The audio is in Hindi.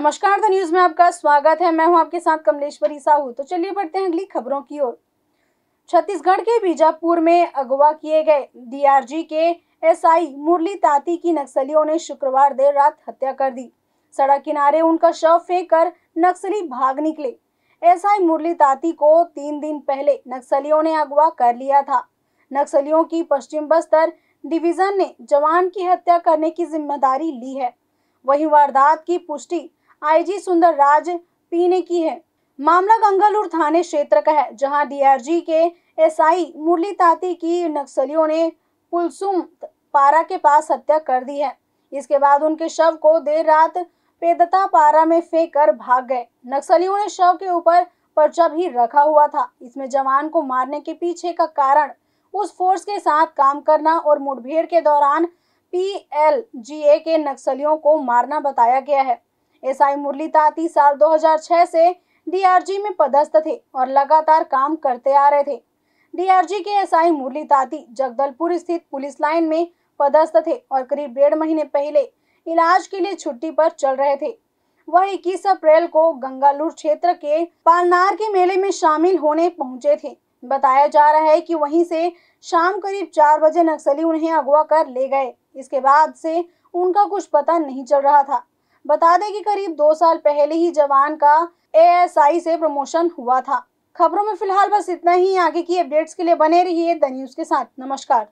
नमस्कार द न्यूज में आपका स्वागत है मैं हूं आपके साथ कमलेश्वरी साहू तो चलिए बढ़ते हैं अगली खबरों की ओर छत्तीसगढ़ के बीजापुर में अगवा किए गए डीआरजी के एसआई मुरली ताती की नक्सलियों ने शुक्रवार देर रात हत्या कर दी सड़क किनारे उनका शव फेंक कर नक्सली भाग निकले एसआई मुरली ताती को तीन दिन पहले नक्सलियों ने अगवा कर लिया था नक्सलियों की पश्चिम बस्तर डिवीजन ने जवान की हत्या करने की जिम्मेदारी ली है वही वारदात की पुष्टि आईजी सुंदर राज पी ने की है मामला गंगालूर थाने क्षेत्र का है जहां डीआरजी के एसआई मुरली ताती की नक्सलियों ने पुलसुम पारा के पास हत्या कर दी है इसके बाद उनके शव को देर रात पेदता पारा में फेंक कर भाग गए नक्सलियों ने शव के ऊपर पर्चा भी रखा हुआ था इसमें जवान को मारने के पीछे का कारण उस फोर्स के साथ काम करना और मुठभेड़ के दौरान पीएलजीए के नक्सलियों को मारना बताया गया है एस आई मुरली ताती साल 2006 से डीआरजी में पदस्थ थे और लगातार काम करते आ रहे थे डीआरजी के एस आई मुरली ताती जगदलपुर स्थित पुलिस लाइन में पदस्थ थे और करीब डेढ़ महीने पहले इलाज के लिए छुट्टी पर चल रहे थे वह इक्कीस अप्रैल को गंगालूर क्षेत्र के पालनार के मेले में शामिल होने पहुंचे थे बताया जा रहा है कि वहीं से शाम करीब चार बजे नक्सली उन्हें अगवा कर ले गए इसके बाद से उनका कुछ पता नहीं चल रहा था बता दें कि करीब दो साल पहले ही जवान का एएसआई से प्रमोशन हुआ था खबरों में फिलहाल बस इतना ही आगे की अपडेट्स के लिए बने रहिए द न्यूज के साथ नमस्कार